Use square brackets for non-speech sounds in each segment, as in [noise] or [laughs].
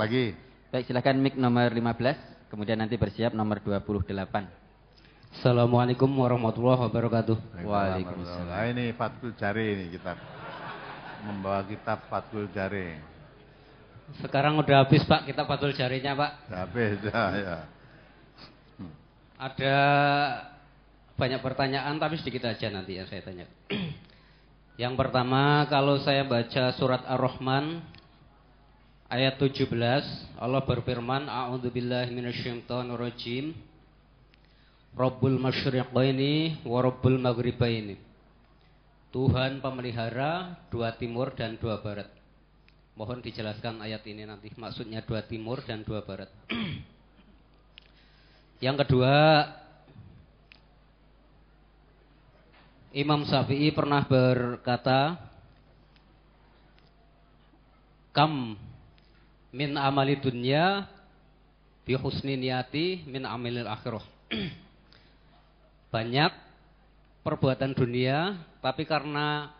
lagi. Baik, silakan mic nomor 15, kemudian nanti bersiap nomor 28. Assalamualaikum warahmatullahi wabarakatuh. Waalaikumsalam. Nah, ini Fatkul Jari ini kita Membawa kitab Fatkul Jari. Sekarang udah habis Pak kitab Fatkul Jarinya Pak. Udah habis ya. ya. Hmm. Ada banyak pertanyaan tapi sedikit aja nanti yang saya tanya. [clears throat] Yang pertama kalau saya baca surat Ar-Rahman ayat 17 Allah berfirman A'udzubillahi minasyaitonirrajim Rabbul masyriqaini wa rabbul maghribaini Tuhan pemelihara dua timur dan dua barat Mohon dijelaskan ayat ini nanti maksudnya dua timur dan dua barat [clears throat] Yang kedua Imam Syafi'i pernah berkata Kam min amali dunya bi husni niyati min amilil akhirah. [clears throat] Banyak perbuatan dunia tapi karena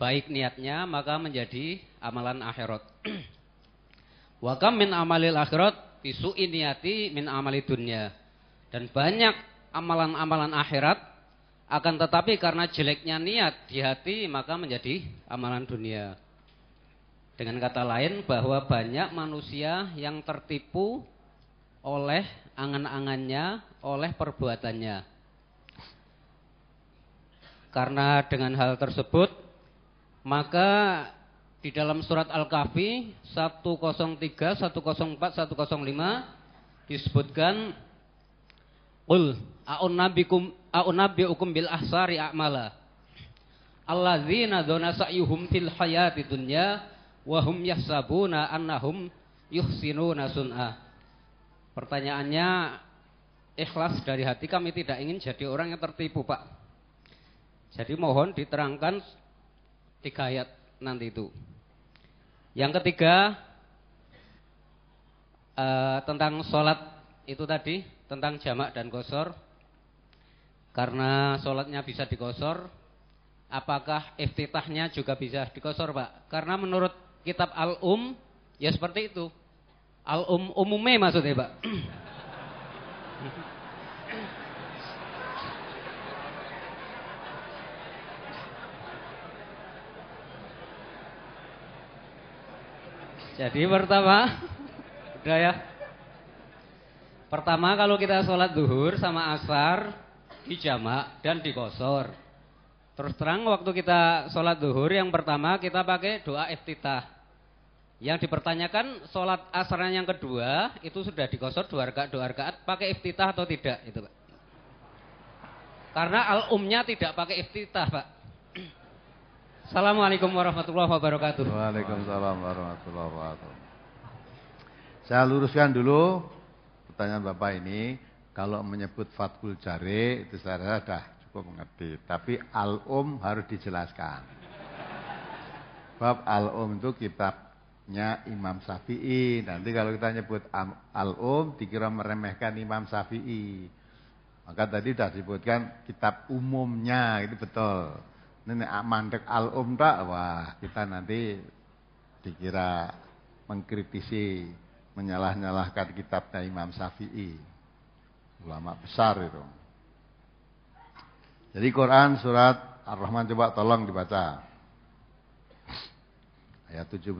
baik niatnya maka menjadi amalan akhirat. [clears throat] Wa kam min amalil akhirat su'i niyati min amali dunya. Dan banyak amalan-amalan akhirat akan tetapi karena jeleknya niat di hati maka menjadi amalan dunia. Dengan kata lain bahwa banyak manusia yang tertipu oleh angan-angannya, oleh perbuatannya. Karena dengan hal tersebut, maka di dalam surat Al-Kahfi 103, 104, 105 disebutkan Qul a'unnabikum a'unnabiukum bil ahsari a'mala alladzina dhana sa'yuhum fil hayati dunya wahum yasabuna annahum yuhsinuna sun'a Pertanyaannya ikhlas dari hati kami tidak ingin jadi orang yang tertipu, Pak. Jadi mohon diterangkan tiga ayat nanti itu. Yang ketiga uh, tentang sholat itu tadi tentang jamak dan kosor. Karena sholatnya bisa dikosor, apakah iftitahnya juga bisa dikosor, Pak? Karena menurut kitab Al-Um ya seperti itu. Al-Um umume maksudnya, Pak. [laughs] Jadi pertama, udah ya. Pertama kalau kita sholat duhur sama asar di jamak dan di kosor. Terus terang waktu kita sholat duhur yang pertama kita pakai doa iftitah. Yang dipertanyakan sholat asran yang kedua itu sudah dikosor dua rakaat dua rakaat pakai iftitah atau tidak itu pak. Karena al umnya tidak pakai iftitah pak. Assalamualaikum warahmatullah wabarakatuh. Waalaikumsalam warahmatullah wabarakatuh. Saya luruskan dulu pertanyaan bapak ini. Kalau menyebut fatkul jari itu saya sudah Aku mengerti, tapi al-um harus dijelaskan. Bab al-um itu kitabnya Imam Syafi'i. Nanti kalau kita nyebut al-um dikira meremehkan Imam Syafi'i. Maka tadi sudah disebutkan kitab umumnya, itu betul. Ini mandek al-um tak, wah kita nanti dikira mengkritisi, menyalah-nyalahkan kitabnya Imam Syafi'i. Ulama besar itu. Jadi Quran surat Ar-Rahman coba tolong dibaca. Ayat 17.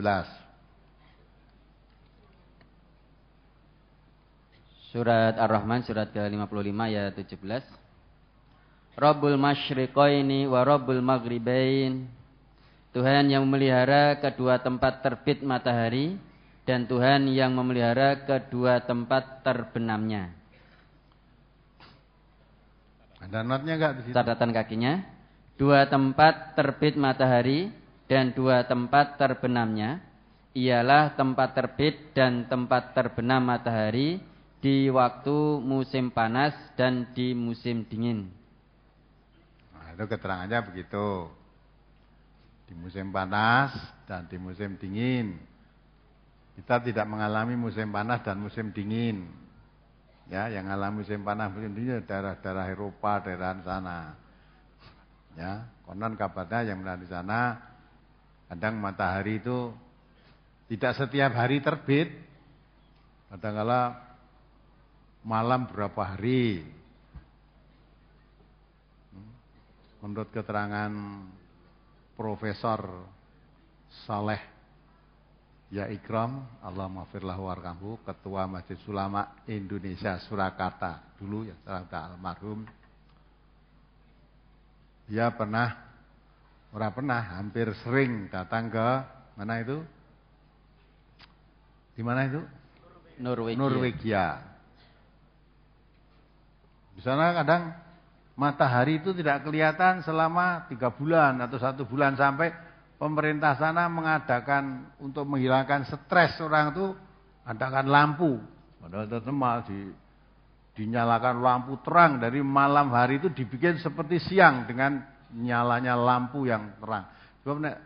Surat Ar-Rahman surat ke-55 ayat 17. Rabbul masyriqaini wa rabbul maghribain. Tuhan yang memelihara kedua tempat terbit matahari dan Tuhan yang memelihara kedua tempat terbenamnya. Ada notnya enggak di situ? Catatan kakinya. Dua tempat terbit matahari dan dua tempat terbenamnya ialah tempat terbit dan tempat terbenam matahari di waktu musim panas dan di musim dingin. Nah, itu keterangannya begitu. Di musim panas dan di musim dingin. Kita tidak mengalami musim panas dan musim dingin. Ya, yang alami musim panas musim dingin daerah-daerah Eropa, daerah sana. Ya, konon kabarnya yang berada di sana kadang matahari itu tidak setiap hari terbit. kadang Kadangkala malam berapa hari. Hmm. Menurut keterangan Profesor Saleh Ya Ikram, Allah maafirlah warkamu, Ketua Masjid Ulama Indonesia Surakarta. Dulu ya, sudah almarhum. Dia pernah, orang pernah, hampir sering datang ke, mana itu? Di mana itu? Norwegia. Norwegia. Di sana kadang matahari itu tidak kelihatan selama tiga bulan atau satu bulan sampai pemerintah sana mengadakan untuk menghilangkan stres orang itu adakan lampu. Padahal itu di dinyalakan lampu terang dari malam hari itu dibikin seperti siang dengan nyalanya lampu yang terang. Coba nek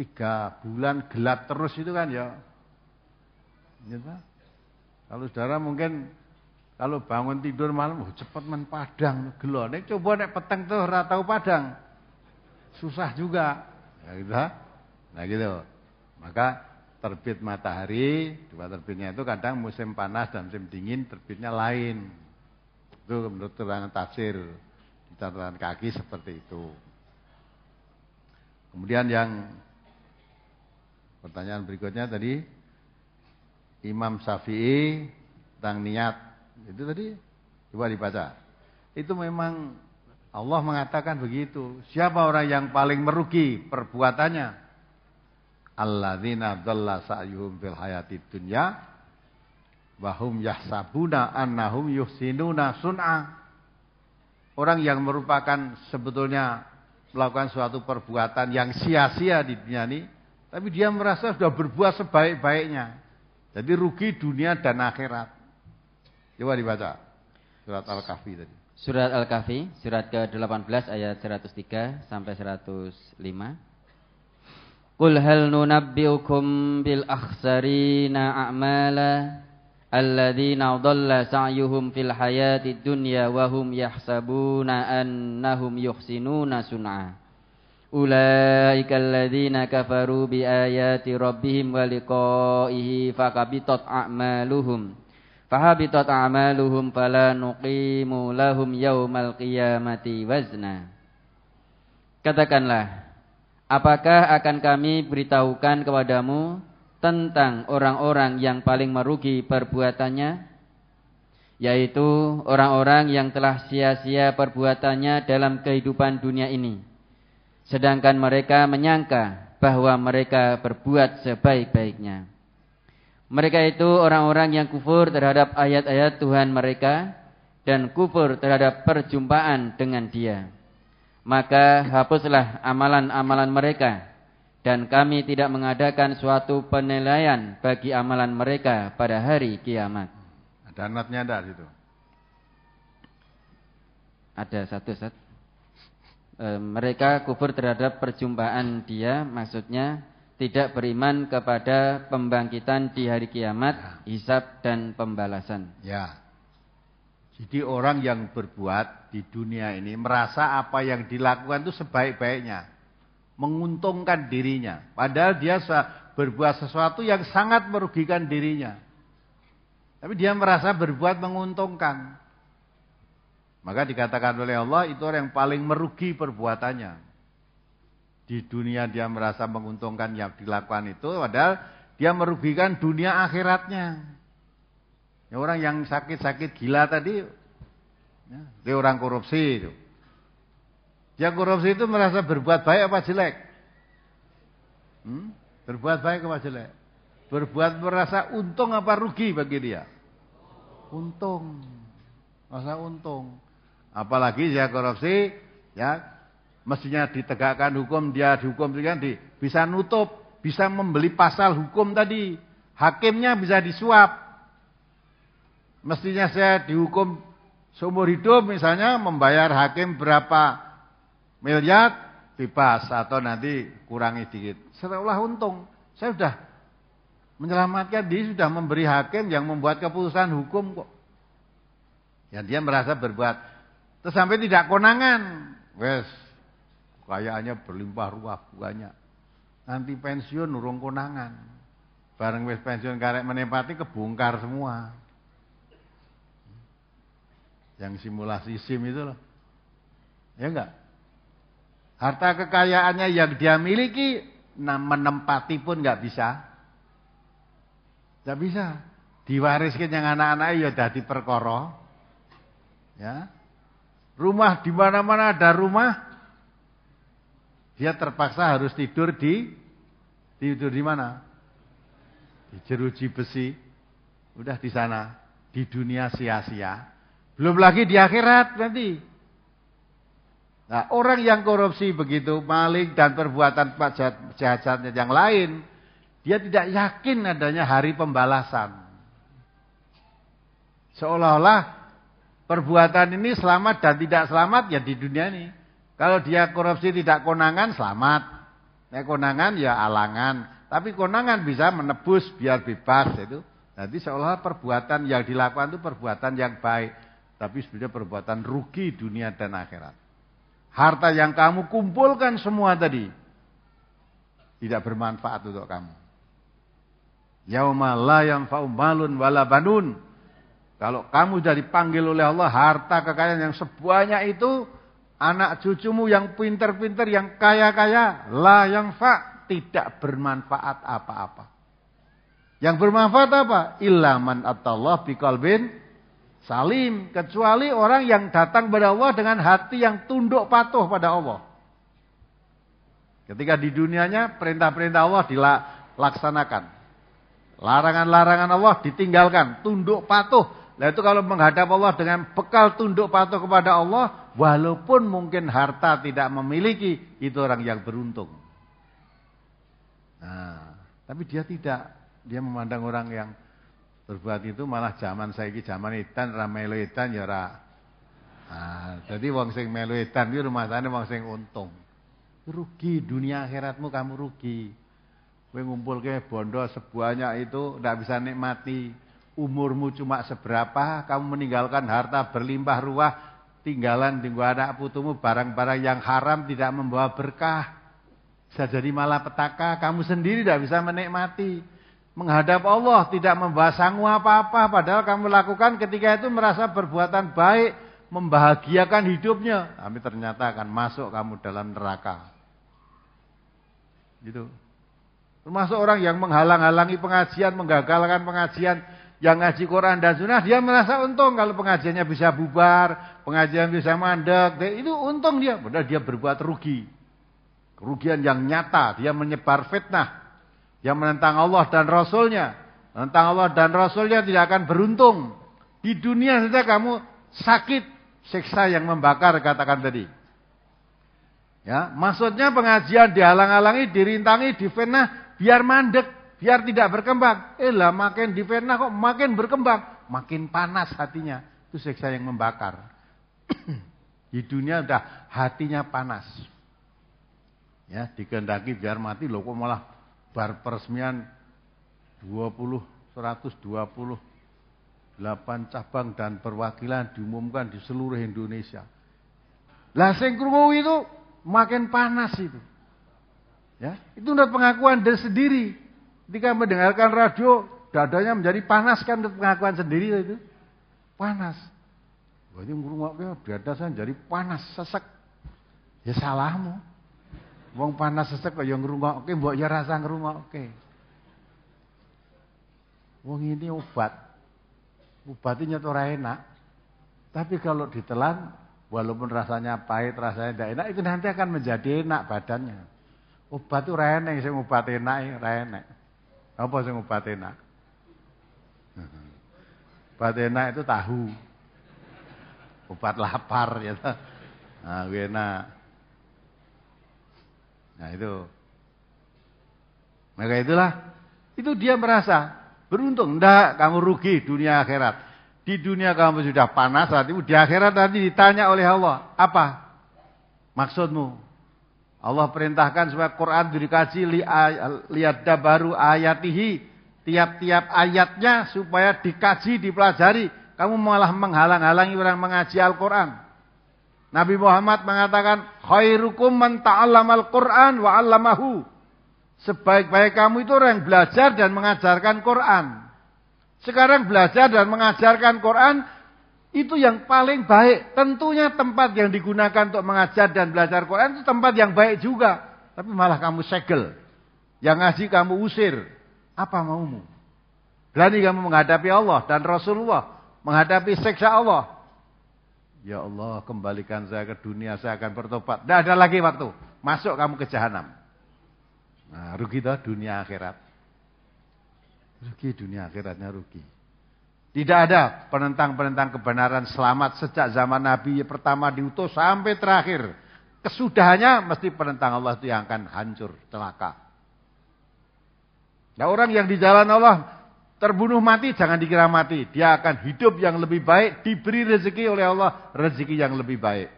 tiga bulan gelap terus itu kan ya. ya kalau saudara mungkin kalau bangun tidur malam oh, cepat men padang gelo. Nek coba nek peteng tuh ora tahu padang. Susah juga. Nah gitu. Nah gitu. Maka terbit matahari, dua terbitnya itu kadang musim panas dan musim dingin terbitnya lain. Itu menurut terangan tafsir catatan kaki seperti itu. Kemudian yang pertanyaan berikutnya tadi Imam Syafi'i tentang niat itu tadi coba dibaca. Itu memang Allah mengatakan begitu. Siapa orang yang paling merugi perbuatannya? Alladzina dhalla sa'yuhum fil hayati dunya wahum yahsabuna annahum yuhsinuna sun'a. Orang yang merupakan sebetulnya melakukan suatu perbuatan yang sia-sia di dunia ini, tapi dia merasa sudah berbuat sebaik-baiknya. Jadi rugi dunia dan akhirat. Coba dibaca surat Al-Kahfi tadi. Surat Al-Kahfi, surat ke-18 ayat 103 sampai 105. Qul hal nunabbiukum bil akhsarina a'mala alladzina dhalla sa'yuhum fil hayati dunya wa hum yahsabuna annahum yuhsinuna sun'a. Ulaika alladzina kafaru bi ayati rabbihim wa liqa'ihi fakabitat a'maluhum. Fahabitat amaluhum fala nuqimu lahum yaumal qiyamati wazna. Katakanlah, apakah akan kami beritahukan kepadamu tentang orang-orang yang paling merugi perbuatannya? Yaitu orang-orang yang telah sia-sia perbuatannya dalam kehidupan dunia ini. Sedangkan mereka menyangka bahwa mereka berbuat sebaik-baiknya. Mereka itu orang-orang yang kufur terhadap ayat-ayat Tuhan mereka dan kufur terhadap perjumpaan dengan Dia. Maka hapuslah amalan-amalan mereka dan kami tidak mengadakan suatu penilaian bagi amalan mereka pada hari kiamat. Ada anatnya ada situ. Ada satu set. E, eh, mereka kufur terhadap perjumpaan dia, maksudnya tidak beriman kepada pembangkitan di hari kiamat, ya. hisab dan pembalasan. Ya. Jadi orang yang berbuat di dunia ini merasa apa yang dilakukan itu sebaik-baiknya, menguntungkan dirinya. Padahal dia berbuat sesuatu yang sangat merugikan dirinya. Tapi dia merasa berbuat menguntungkan. Maka dikatakan oleh Allah itu orang yang paling merugi perbuatannya. Di dunia dia merasa menguntungkan yang dilakukan itu, padahal dia merugikan dunia akhiratnya. Ya, orang yang sakit-sakit gila tadi, ya, dia orang korupsi itu. Dia korupsi itu merasa berbuat baik apa jelek? Hmm? Berbuat baik apa jelek? Berbuat merasa untung apa rugi bagi dia? Untung. Masa untung. Apalagi dia korupsi, ya mestinya ditegakkan hukum, dia dihukum, diganti bisa nutup, bisa membeli pasal hukum tadi. Hakimnya bisa disuap. Mestinya saya dihukum seumur hidup misalnya membayar hakim berapa miliar, bebas atau nanti kurangi dikit. Setelah untung, saya sudah menyelamatkan dia sudah memberi hakim yang membuat keputusan hukum kok. Ya dia merasa berbuat. Terus sampai tidak konangan. Wes, Kayaannya berlimpah ruah banyak. Nanti pensiun nurung konangan. Bareng wis pensiun karek menempati kebongkar semua. Yang simulasi SIM itu loh. Ya enggak? Harta kekayaannya yang dia miliki nah menempati pun nggak bisa. Nggak bisa. Diwariskan yang anak-anak ya udah perkara. Ya. Rumah di mana-mana ada rumah, dia terpaksa harus tidur di tidur di mana? Di jeruji besi. Udah di sana, di dunia sia-sia. Belum lagi di akhirat nanti. Nah, orang yang korupsi begitu, maling dan perbuatan jahatnya yang lain, dia tidak yakin adanya hari pembalasan. Seolah-olah perbuatan ini selamat dan tidak selamat ya di dunia ini. Kalau dia korupsi tidak konangan, selamat. Ya, konangan ya alangan. Tapi konangan bisa menebus biar bebas itu. Nanti seolah perbuatan yang dilakukan itu perbuatan yang baik. Tapi sebenarnya perbuatan rugi dunia dan akhirat. Harta yang kamu kumpulkan semua tadi. Tidak bermanfaat untuk kamu. Yauma la yanfa'u malun wala banun. Kalau kamu sudah dipanggil oleh Allah harta kekayaan yang sebanyak itu Anak cucumu yang pinter-pinter, yang kaya-kaya, lah yang fa tidak bermanfaat apa-apa. Yang bermanfaat apa? Ilaman atallah bin salim. Kecuali orang yang datang kepada Allah dengan hati yang tunduk patuh pada Allah. Ketika di dunianya perintah-perintah Allah dilaksanakan. Larangan-larangan Allah ditinggalkan. Tunduk patuh Nah itu kalau menghadap Allah dengan bekal tunduk patuh kepada Allah, walaupun mungkin harta tidak memiliki, itu orang yang beruntung. Nah, tapi dia tidak, dia memandang orang yang berbuat itu malah zaman saya ini zaman edan Ramai melu edan ya ora. Nah, jadi wong sing melu edan rumah rumasane wong sing untung. Rugi dunia akhiratmu kamu rugi. ngumpul ke bondo sebuahnya itu tidak bisa nikmati umurmu cuma seberapa, kamu meninggalkan harta berlimpah ruah, tinggalan di anak putumu barang-barang yang haram tidak membawa berkah. Bisa jadi malah petaka, kamu sendiri tidak bisa menikmati. Menghadap Allah tidak membawa sangu apa-apa, padahal kamu lakukan ketika itu merasa perbuatan baik, membahagiakan hidupnya. Tapi ternyata akan masuk kamu dalam neraka. Gitu. Termasuk orang yang menghalang-halangi pengajian, menggagalkan pengajian, yang ngaji Quran dan Sunnah dia merasa untung kalau pengajiannya bisa bubar, pengajian bisa mandek, itu untung dia. Padahal dia berbuat rugi. Kerugian yang nyata, dia menyebar fitnah. Yang menentang Allah dan Rasulnya. Menentang Allah dan Rasulnya tidak akan beruntung. Di dunia saja kamu sakit, seksa yang membakar katakan tadi. Ya, maksudnya pengajian dihalang-halangi, dirintangi, difitnah, biar mandek biar tidak berkembang. Eh lah makin difitnah kok makin berkembang, makin panas hatinya. Itu siksa yang membakar. [clears throat] Di dunia udah hatinya panas. Ya, dikendaki biar mati loh kok malah bar peresmian 20 120 8 cabang dan perwakilan diumumkan di seluruh Indonesia. Lah sing itu makin panas itu. Ya, itu menurut pengakuan dari sendiri. Ketika mendengarkan radio, dadanya menjadi panas kan pengakuan sendiri itu. Panas. Berarti ngurungoknya dada saya jadi panas, sesek. Ya salahmu. Wong panas sesek ya ngrungokke, mbok ya rasa ngrungokke. Wong ini obat. Obatnya tuh enak. Tapi kalau ditelan, walaupun rasanya pahit, rasanya tidak enak, itu nanti akan menjadi enak badannya. Obat itu enak sing obat enak, enak. Apa sing obat enak? Obat enak itu tahu. Obat lapar ya. Nah, enak. Nah, itu. Maka itulah itu dia merasa beruntung. Enggak, kamu rugi dunia akhirat. Di dunia kamu sudah panas, saat di akhirat tadi ditanya oleh Allah, apa maksudmu? Allah perintahkan supaya Quran dikaji lihat baru ayatihi tiap-tiap ayatnya supaya dikaji, dipelajari. Kamu malah menghalang-halangi orang mengaji Al-Quran. Nabi Muhammad mengatakan, khairukum man al Quran wa 'allamahu. Sebaik-baik kamu itu orang yang belajar dan mengajarkan Quran. Sekarang belajar dan mengajarkan Quran itu yang paling baik. Tentunya tempat yang digunakan untuk mengajar dan belajar Quran itu tempat yang baik juga. Tapi malah kamu segel. Yang ngaji kamu usir. Apa maumu? Berani kamu menghadapi Allah dan Rasulullah. Menghadapi seksa Allah. Ya Allah kembalikan saya ke dunia saya akan bertobat. Tidak ada lagi waktu. Masuk kamu ke jahanam. Nah, rugi toh dunia akhirat. Rugi dunia akhiratnya rugi. Tidak ada penentang-penentang kebenaran selamat sejak zaman Nabi pertama diutus sampai terakhir. Kesudahannya mesti penentang Allah itu yang akan hancur, celaka. Nah orang yang di jalan Allah terbunuh mati jangan dikira mati. Dia akan hidup yang lebih baik, diberi rezeki oleh Allah, rezeki yang lebih baik.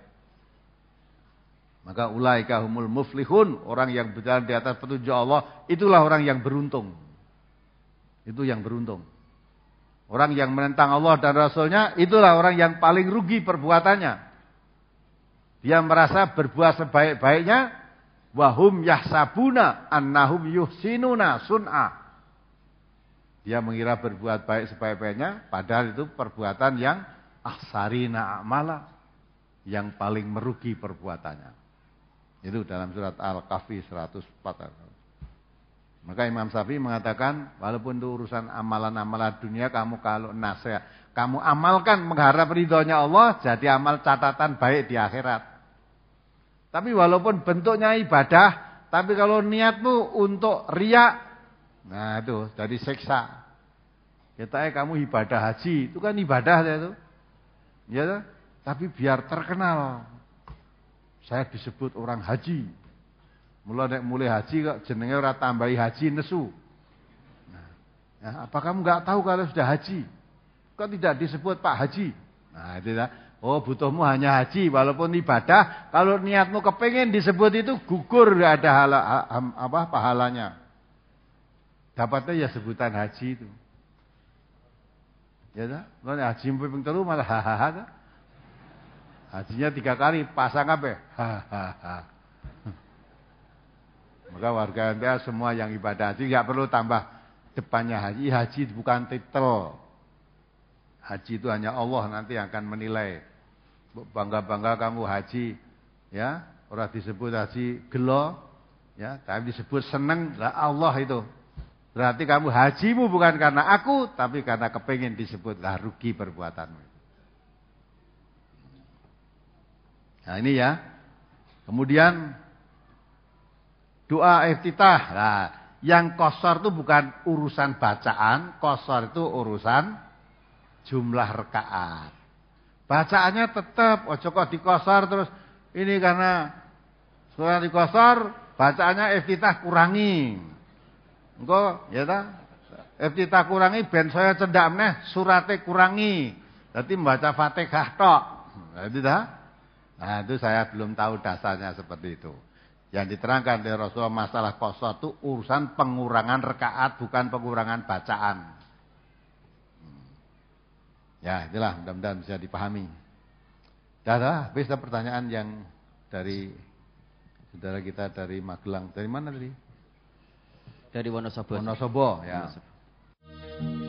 Maka ulaika humul muflihun, orang yang berjalan di atas petunjuk Allah, itulah orang yang beruntung. Itu yang beruntung. Orang yang menentang Allah dan Rasulnya itulah orang yang paling rugi perbuatannya. Dia merasa berbuat sebaik-baiknya. Wahum yahsabuna annahum yuhsinuna sun'a. Dia mengira berbuat baik sebaik-baiknya. Padahal itu perbuatan yang ahsarina amala. Yang paling merugi perbuatannya. Itu dalam surat Al-Kahfi 104. Maka Imam Syafi'i mengatakan, walaupun itu urusan amalan-amalan dunia, kamu kalau nasihat, kamu amalkan mengharap ridhonya Allah, jadi amal catatan baik di akhirat. Tapi walaupun bentuknya ibadah, tapi kalau niatmu untuk riak, nah itu jadi seksa. Kita eh kamu ibadah haji, itu kan ibadah ya itu. Ya, tapi biar terkenal. Saya disebut orang haji. Mula nek mulai haji kok jenenge ora tambahi haji nesu. Nah, ya, apa kamu nggak tahu kalau sudah haji? Kok tidak disebut Pak Haji? Nah, itu ya. Oh, butuhmu hanya haji walaupun ibadah, kalau niatmu kepengen disebut itu gugur nggak ada hal apa pahalanya. Dapatnya ya sebutan haji itu. Ya dah, haji ping telu malah hahaha. Hajinya tiga kali pasang apa? Hahaha. Ya? Maka warga anda semua yang ibadah haji nggak perlu tambah depannya haji. Haji bukan titel. Haji itu hanya Allah nanti yang akan menilai. Bangga-bangga kamu haji, ya orang disebut haji gelo, ya tapi disebut seneng lah Allah itu. Berarti kamu hajimu bukan karena aku, tapi karena kepengen disebut lah rugi perbuatanmu. Nah ini ya. Kemudian Doa iftitah. Nah, yang kosor itu bukan urusan bacaan, kosor itu urusan jumlah rekaat. Bacaannya tetap ojo kok dikosor terus ini karena surat dikosor bacaannya iftitah kurangi. Engko ya ta? Iftitah kurangi ben saya cendak meneh surate kurangi. jadi membaca Fatihah tok. Nah, nah, itu saya belum tahu dasarnya seperti itu. Yang diterangkan dari Rasulullah masalah kosor itu urusan pengurangan rekaat bukan pengurangan bacaan. Hmm. Ya itulah mudah-mudahan bisa dipahami. Dah lah bisa pertanyaan yang dari saudara kita dari Magelang. Dari mana tadi? Dari Wonosobo. Wonosobo ya. Wonosobo.